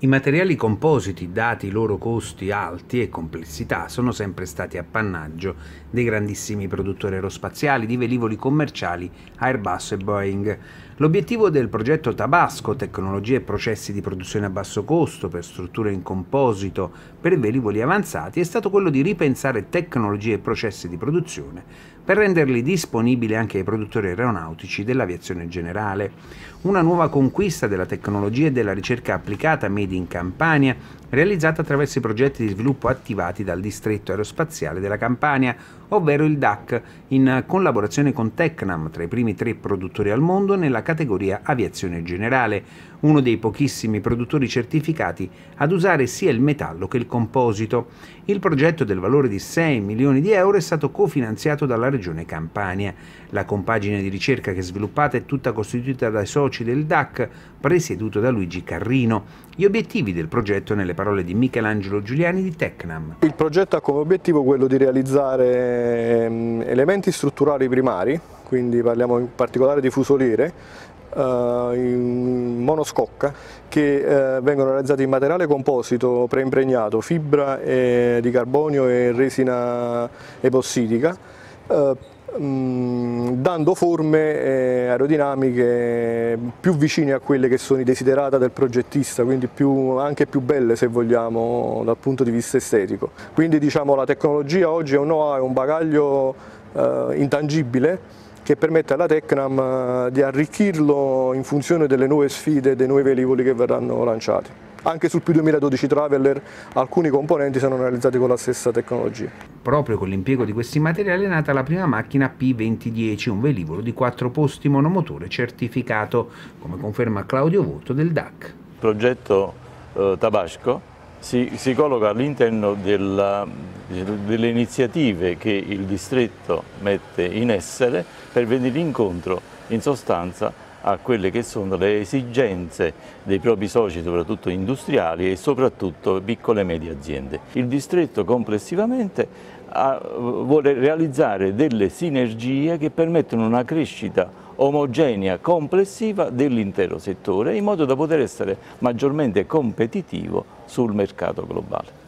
I materiali compositi, dati i loro costi alti e complessità, sono sempre stati appannaggio dei grandissimi produttori aerospaziali di velivoli commerciali Airbus e Boeing. L'obiettivo del progetto Tabasco, tecnologie e processi di produzione a basso costo per strutture in composito per velivoli avanzati, è stato quello di ripensare tecnologie e processi di produzione per renderli disponibili anche ai produttori aeronautici dell'aviazione generale. Una nuova conquista della tecnologia e della ricerca applicata made in Campania realizzata attraverso i progetti di sviluppo attivati dal Distretto Aerospaziale della Campania, ovvero il DAC, in collaborazione con Tecnam, tra i primi tre produttori al mondo nella categoria aviazione generale, uno dei pochissimi produttori certificati ad usare sia il metallo che il composito. Il progetto del valore di 6 milioni di euro è stato cofinanziato dalla Regione Campania. La compagine di ricerca che è sviluppata è tutta costituita dai soci del DAC, presieduto da Luigi Carrino gli obiettivi del progetto nelle parole di Michelangelo Giuliani di Tecnam. Il progetto ha come obiettivo quello di realizzare ehm, elementi strutturali primari, quindi parliamo in particolare di fusoliere, eh, in monoscocca che eh, vengono realizzati in materiale composito preimpregnato, fibra eh, di carbonio e resina epossidica Mm, dando forme eh, aerodinamiche più vicine a quelle che sono i desiderata del progettista, quindi più, anche più belle se vogliamo dal punto di vista estetico. Quindi diciamo la tecnologia oggi è un know-how, è un bagaglio eh, intangibile che permette alla Tecnam eh, di arricchirlo in funzione delle nuove sfide dei nuovi velivoli che verranno lanciati anche sul P2012 Traveller alcuni componenti sono realizzati con la stessa tecnologia. Proprio con l'impiego di questi materiali è nata la prima macchina P2010, un velivolo di quattro posti monomotore certificato, come conferma Claudio Voto del DAC. Il progetto eh, Tabasco si, si colloca all'interno delle iniziative che il distretto mette in essere per venire incontro in sostanza a quelle che sono le esigenze dei propri soci, soprattutto industriali e soprattutto piccole e medie aziende. Il distretto complessivamente vuole realizzare delle sinergie che permettono una crescita omogenea, complessiva dell'intero settore in modo da poter essere maggiormente competitivo sul mercato globale.